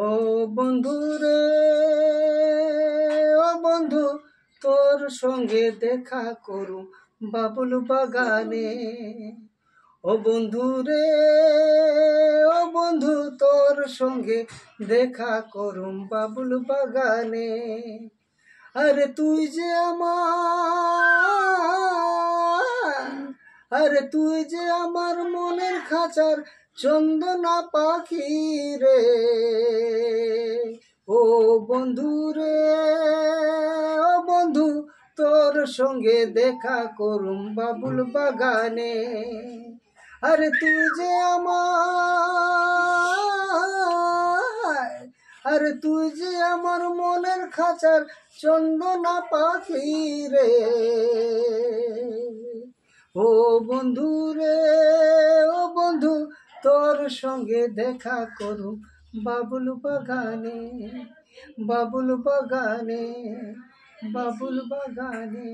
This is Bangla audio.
ও বন্ধু রে ও বন্ধু তোর সঙ্গে দেখা করু বাবুল বাগানে ও বন্ধু রে ও বন্ধু তোর সঙ্গে দেখা করুম বাবুল বাগানে আরে তুই যে আমার আরে তুই যে আমার মনের খাঁচার চন্দনা পাখি রে ও বন্ধু রে ও বন্ধু তোর সঙ্গে দেখা করুম বাবুল বাগানে আরে তুই যে আমার আরে তুই যে আমার মনের খাঁচার চন্দনা পাখি রে ও বন্ধু রে ও বন্ধু তোর সঙ্গে দেখা করুম बाबुल बगाने बाबुल बगाने बाबुल बगाने